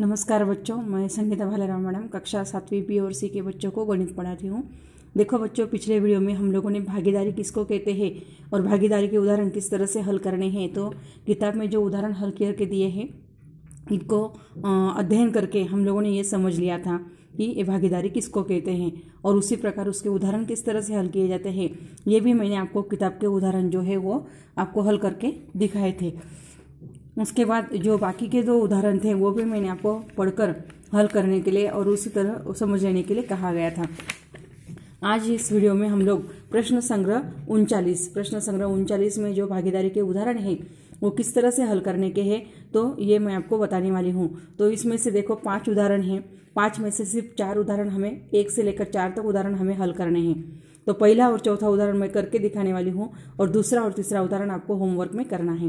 नमस्कार बच्चों मैं संगीता भालाराम मैडम कक्षा सातवीं बी और सी के बच्चों को गणित पढ़ाती हूँ देखो बच्चों पिछले वीडियो में हम लोगों ने भागीदारी किसको कहते हैं और भागीदारी के उदाहरण किस तरह से हल करने हैं तो किताब में जो उदाहरण हल करके दिए हैं इनको अध्ययन करके हम लोगों ने ये समझ लिया था कि ये भागीदारी किसको कहते हैं और उसी प्रकार उसके उदाहरण किस तरह से हल किए जाते हैं ये भी मैंने आपको किताब के उदाहरण जो है वो आपको हल करके दिखाए थे उसके बाद जो बाकी के दो उदाहरण थे वो भी मैंने आपको पढ़कर हल करने के लिए और उसी तरह समझ लेने के लिए कहा गया था आज इस वीडियो में हम लोग प्रश्न संग्रह उनचालीस प्रश्न संग्रह उनचालीस में जो भागीदारी के उदाहरण है वो किस तरह से हल करने के हैं तो ये मैं आपको बताने वाली हूँ तो इसमें से देखो पांच उदाहरण हैं पांच में से सिर्फ चार उदाहरण हमें एक से लेकर चार तक उदाहरण हमें हल करने हैं तो पहला और चौथा उदाहरण मैं करके दिखाने वाली हूँ और दूसरा और तीसरा उदाहरण आपको होमवर्क में करना है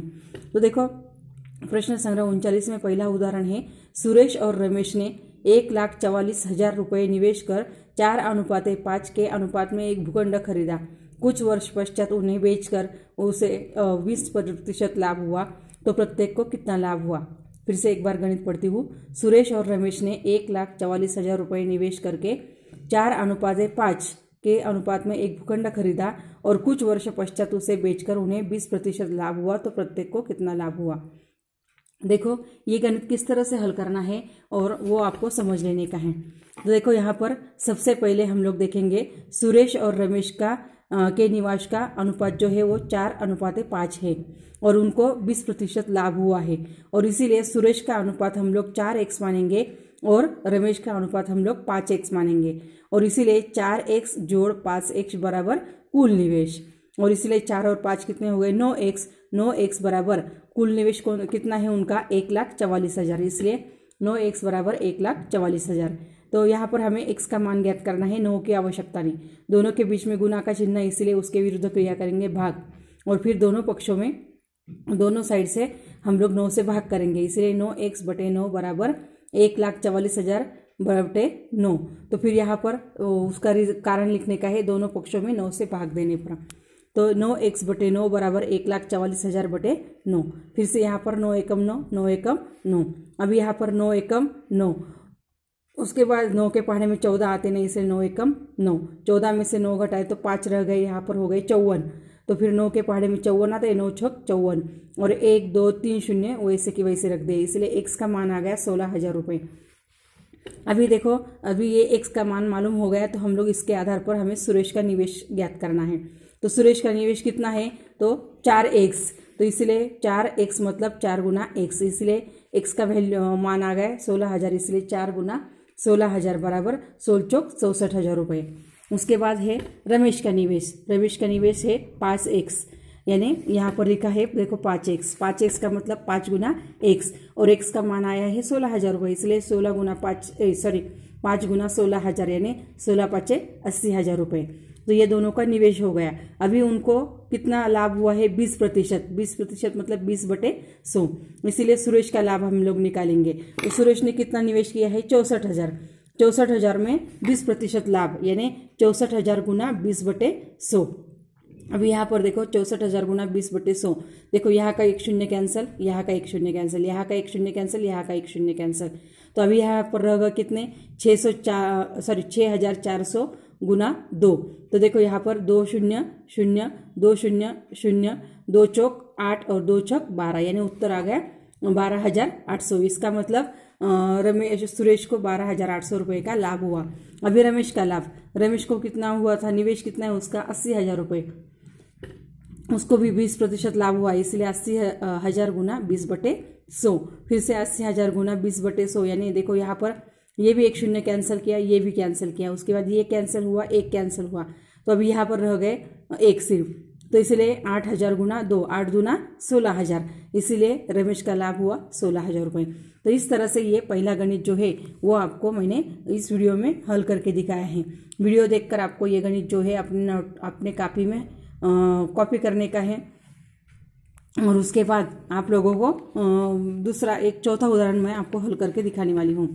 तो देखो प्रश्न संग्रह उनचालीस में पहला उदाहरण है सुरेश और रमेश ने एक लाख चवालीस हजार रुपये निवेश कर चार अनुपात पांच के अनुपात में एक भूखंड खरीदा कुछ वर्ष पश्चात उन्हें बेचकर उसे बीस प्रतिशत लाभ हुआ तो प्रत्येक को कितना लाभ हुआ फिर से एक बार गणित पढ़ती हूँ सुरेश और रमेश ने एक लाख चवालीस हजार रुपये निवेश करके चार अनुपात पांच के अनुपात में एक भूखंड खरीदा और कुछ वर्ष पश्चात उसे बेचकर उन्हें बीस प्रतिशत लाभ हुआ तो प्रत्येक को कितना लाभ हुआ देखो ये गणित किस तरह से हल करना है और वो आपको समझ लेने का है तो देखो यहाँ पर सबसे पहले हम लोग देखेंगे सुरेश और रमेश का आ, के निवास का अनुपात जो है वो चार अनुपात पाँच है और उनको बीस प्रतिशत लाभ हुआ है और इसीलिए सुरेश का अनुपात हम लोग चार एक्स मानेंगे और रमेश का अनुपात हम लोग पाँच एक्स मानेंगे और इसीलिए चार एक्स जोड़ पाँच एक्स बराबर कुल निवेश और इसलिए चार और पाँच कितने हो गए नौ एक्स नौ एक्स बराबर कुल निवेश कौन कितना है उनका एक लाख चवालीस हज़ार इसलिए नौ एक्स बराबर एक लाख चवालीस हज़ार तो यहाँ पर हमें एक्स का मान ज्ञात करना है नौ की आवश्यकता नहीं दोनों के बीच में गुना का चिन्ह इसलिए उसके विरुद्ध क्रिया करेंगे भाग और फिर दोनों पक्षों में दोनों साइड से हम लोग नौ से भाग करेंगे इसलिए नौ एक्स बटे नौ बराबर एक लाख चवालीस हज़ार बटे नौ तो फिर यहाँ पर उसका कारण लिखने का है दोनों पक्षों में नौ से भाग देने पर तो नौ एक्स बटे नौ बराबर एक लाख चवालीस हजार बटे नौ फिर से यहाँ पर नौ एकम नौ नौ एकम नौ अब यहाँ पर नौ एकम नौ उसके बाद नौ के पहाड़े में चौदह आते नहीं इसे नौ एकम नौ चौदह में से नौ घटाए तो पाँच रह गए यहाँ पर हो गए चौवन तो फिर नौ के पहाड़े में चौवन आता है नौ छक चौवन और एक दो तीन शून्य वैसे की वैसे रख दे इसलिए एक्स का मान आ गया सोलह हजार रुपये अभी देखो अभी ये एक्स का मान मालूम हो गया तो हम लोग इसके आधार पर हमें सुरेश का निवेश ज्ञात करना है तो सुरेश का निवेश कितना है तो चार एक्स तो इसलिए चार एक्स मतलब चार गुना एक्स इसलिए एक्स का वैल्यू मान आ गया सोलह हज़ार इसलिए चार गुना सोलह हज़ार बराबर सोल चौक चौसठ हज़ार रुपये उसके बाद है रमेश का निवेश रमेश का निवेश है पाँच एक्स यानी यहाँ पर लिखा है देखो पाँच एक्स पाँच एक्स का मतलब पाँच गुना एक्स और एक्स का मान आया है सोलह हज़ार रुपये इसलिए सोलह गुना पाँच सॉरी पाँच गुना सोलह हज़ार यानी सोलह पाँचे अस्सी हज़ार रुपये तो ये दोनों का निवेश हो गया अभी उनको कितना लाभ हुआ है बीस प्रतिशत बीस प्रतिशत मतलब बीस बटे सौ इसीलिए सुरेश का लाभ हम लोग निकालेंगे तो सुरेश ने कितना निवेश किया है चौसठ हजार चौसठ हजार में बीस प्रतिशत लाभ यानी चौसठ हजार गुना बीस बटे सौ अब यहाँ पर देखो चौसठ हजार गुना बीस बटे सौ देखो यहाँ का एक शून्य कैंसिल यहाँ का एक शून्य कैंसिल यहाँ का एक शून्य कैंसिल यहाँ का एक शून्य कैंसिल तो अभी यहाँ पर रहेगा कितने छह सौ चार सॉरी छह हजार चार सौ गुना दो तो देखो यहाँ पर दो शून्य शून्य दो शून्य शून्य दो चौक आठ और दो चौक बारह यानी उत्तर आ गया बारह हजार आठ सौ इसका मतलब रमेश सुरेश को बारह हजार आठ सौ रुपये का लाभ हुआ अभी रमेश का लाभ रमेश को कितना हुआ था निवेश कितना है उसका अस्सी हजार रुपये उसको भी बीस प्रतिशत लाभ हुआ इसलिए अस्सी हजार गुना बीस बटे सौ फिर से अस्सी हजार गुना बीस बटे सौ यानी देखो यहाँ पर ये भी एक शून्य कैंसिल किया ये भी कैंसिल किया उसके बाद ये कैंसिल हुआ एक कैंसिल हुआ तो अब यहाँ पर रह गए एक सिर्फ तो इसलिए आठ हज़ार गुना दो आठ गुना सोलह हज़ार इसीलिए रमेश का लाभ हुआ सोलह हज़ार रुपये तो इस तरह से ये पहला गणित जो है वो आपको मैंने इस वीडियो में हल करके दिखाया है वीडियो देखकर आपको ये गणित जो है अपने अपने कापी में कॉपी करने का है और उसके बाद आप लोगों को दूसरा एक चौथा उदाहरण मैं आपको हल करके दिखाने वाली हूँ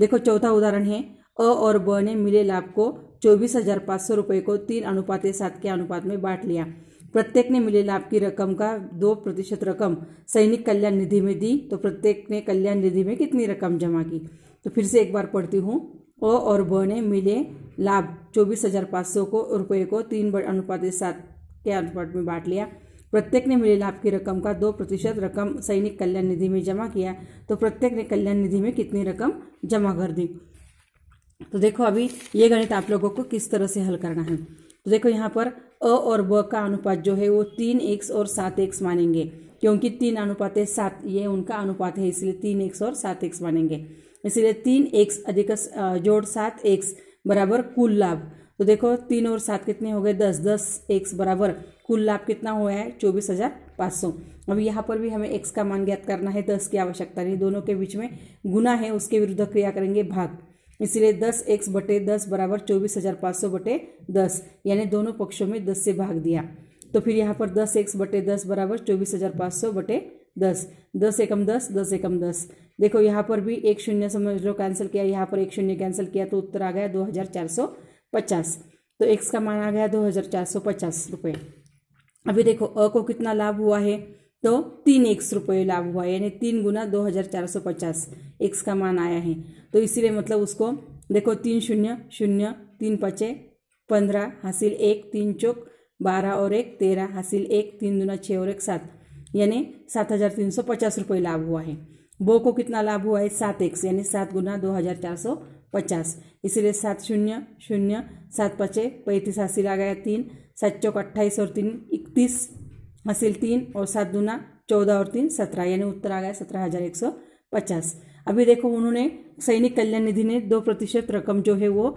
देखो चौथा उदाहरण है अ और ब ने मिले लाभ को चौबीस हजार पाँच सौ रुपये को तीन अनुपात या सात के अनुपात में बांट लिया प्रत्येक ने मिले लाभ की रकम का दो प्रतिशत रकम सैनिक कल्याण निधि में दी तो प्रत्येक ने कल्याण निधि में कितनी रकम जमा की तो फिर से एक बार पढ़ती हूँ अ और ब ने मिले लाभ चौबीस हजार पाँच सौ को रुपये को तीन अनुपात सात के अनुपात में बांट लिया प्रत्येक ने मिले लाभ की रकम का दो प्रतिशत रकम सैनिक कल्याण निधि में जमा किया तो प्रत्येक ने कल्याण निधि में कितनी रकम जमा कर दी तो देखो अभी ये गणित आप लोगों को किस तरह से हल करना है तो देखो यहाँ पर अ और ब का अनुपात जो है वो तीन एक्स और सात एक्स मानेंगे क्योंकि तीन अनुपात है सात ये उनका अनुपात है इसलिए तीन एक्स और सात एक्स मानेंगे इसलिए तीन एक्स अधिक जोड़ सात एक्स बराबर कुल लाभ तो देखो तीन और सात कितने हो गए दस दस एक्स बराबर कुल लाभ कितना हुआ है चौबीस हज़ार पाँच सौ अब यहाँ पर भी हमें एक्स का मान ज्ञात करना है दस की आवश्यकता नहीं दोनों के बीच में गुना है उसके विरुद्ध क्रिया करेंगे भाग इसलिए दस एक्स बटे दस बराबर चौबीस हज़ार पाँच सौ बटे दस यानी दोनों पक्षों में दस से भाग दिया तो फिर यहाँ पर दस एक्स बटे दस बराबर चौबीस हज़ार पाँच सौ बटे दस दस एकम दस दस एकम दस देखो यहाँ पर भी एक शून्य समझ लो कैंसिल किया यहाँ पर एक शून्य कैंसिल किया तो उत्तर आ गया दो हज़ार चार सौ पचास तो एक्स का मान आ गया दो हज़ार चार सौ पचास रुपये अभी देखो अ को कितना लाभ हुआ है तो तीन एक्स रुपये लाभ हुआ है यानी तीन गुना दो हज़ार चार सौ पचास एक्स का मान आया है तो इसीलिए मतलब उसको देखो तीन शून्य शून्य तीन पचे पंद्रह हासिल एक तीन चौक बारह और एक तेरह हासिल एक तीन दुना छः और एक सात यानी सात हज़ार तीन सौ पचास रुपये लाभ हुआ है बो को कितना लाभ हुआ है सात एक्स यानी सात गुना दो हज़ार चार सौ पचास इसीलिए सात शून्य शून्य सात पचे पैंतीस हासिल आ गया तीन सात चौक अट्ठाईस और तीन इकतीस हासिल तीन और सात दूना चौदह और तीन सत्रह यानी उत्तर आ गया सत्रह हजार एक सौ पचास अभी देखो उन्होंने सैनिक कल्याण निधि ने दो प्रतिशत रकम जो है वो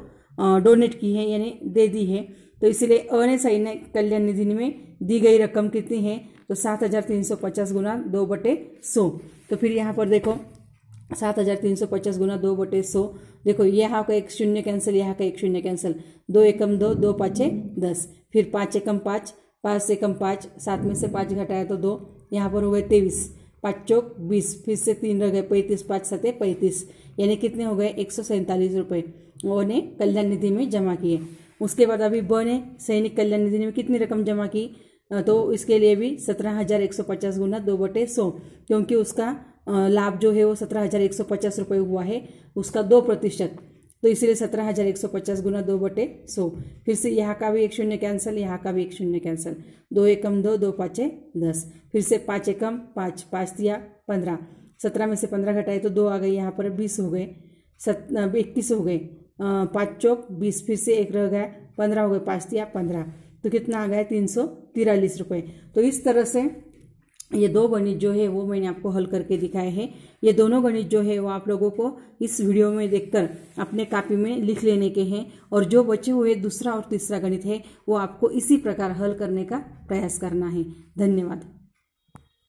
डोनेट की है यानी दे दी है तो इसीलिए अन्य सैनिक कल्याण निधि में दी गई रकम कितनी है तो सात हजार तीन सौ पचास गुना दो बटे सौ तो फिर यहाँ पर देखो सात हजार तीन सौ पचास गुना दो बटे सौ देखो यहाँ का एक शून्य कैंसिल यहाँ का एक शून्य कैंसिल दो एकम दो दो पाँचे दस फिर पाँच एकम पाँच पाँच से कम पाँच सात में से पाँच घटाया तो दो यहाँ पर हो गए तेईस पाँच चौक बीस फिर से तीन रह गए पैंतीस पाँच सते पैंतीस यानी कितने हो गए एक सौ सैंतालीस रुपये उन्होंने कल्याण निधि में जमा किए उसके बाद अभी ब ने सैनिक कल्याण निधि में कितनी रकम जमा की तो इसके लिए भी सत्रह हजार एक सौ पचास गुना दो बटे सौ क्योंकि उसका लाभ जो है वो सत्रह हज़ार एक सौ पचास रुपये हुआ है उसका दो प्रतिशत तो इसीलिए सत्रह हज़ार एक सौ पचास गुना दो बटे सौ फिर से यहाँ का भी एक शून्य कैंसिल यहाँ का भी एक शून्य कैंसिल दो एकम दो दो पाँचे दस फिर से पाँच एकम पाँच पाँच दिया पंद्रह सत्रह में से पंद्रह घटाए तो दो आ गए यहाँ पर बीस हो गए सत इक्कीस हो गए पाँच चौक बीस फिर से एक रह गया पंद्रह हो गए पाँच दिया पंद्रह तो कितना आ गया तीन सौ तिरालीस रुपये तो इस तरह से ये दो गणित जो है वो मैंने आपको हल करके दिखाए हैं ये दोनों गणित जो है वो आप लोगों को इस वीडियो में देखकर अपने कापी में लिख लेने के हैं और जो बचे हुए दूसरा और तीसरा गणित है वो आपको इसी प्रकार हल करने का प्रयास करना है धन्यवाद